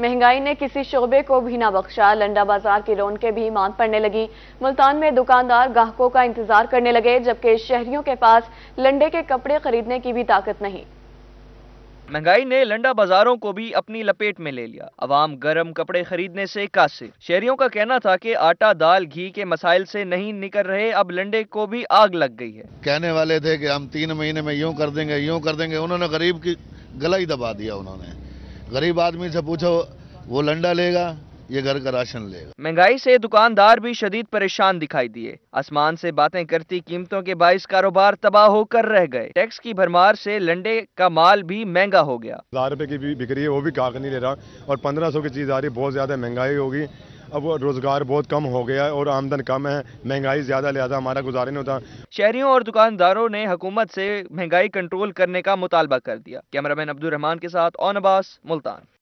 महंगाई ने किसी शोबे को भी ना बख्शा लंडा बाजार की रौनकें भी मांग पड़ने लगी मुल्तान में दुकानदार ग्राहकों का इंतजार करने लगे जबकि शहरियों के पास लंडे के कपड़े खरीदने की भी ताकत नहीं महंगाई ने लंडा बाजारों को भी अपनी लपेट में ले लिया अवाम गर्म कपड़े खरीदने से कासिर शहरियों का कहना था कि आटा दाल घी के मसाइल से नहीं निकल रहे अब लंडे को भी आग लग गई है कहने वाले थे कि हम तीन महीने में यूं कर देंगे यूं कर देंगे उन्होंने गरीब की गला ही दबा दिया उन्होंने गरीब आदमी से पूछो वो लंडा लेगा ये घर का राशन लेगा महंगाई से दुकानदार भी शदीद परेशान दिखाई दिए आसमान से बातें करती कीमतों के बायस कारोबार तबाह होकर रह गए टैक्स की भरमार से लंडे का माल भी महंगा हो गया हजार रुपए की भी बिक्री है वो भी काक नहीं ले रहा और पंद्रह सौ की चीज आ रही बहुत ज्यादा महंगाई होगी अब रोज़गार बहुत कम हो गया है और आमदन कम है महंगाई ज़्यादा लिहाजा हमारा गुजारा नहीं होता शहरीों और दुकानदारों ने हुकूमत से महंगाई कंट्रोल करने का मुतालबा कर दिया कैमरामैन अब्दुलरहमान के साथ ओन अबास मुल्तान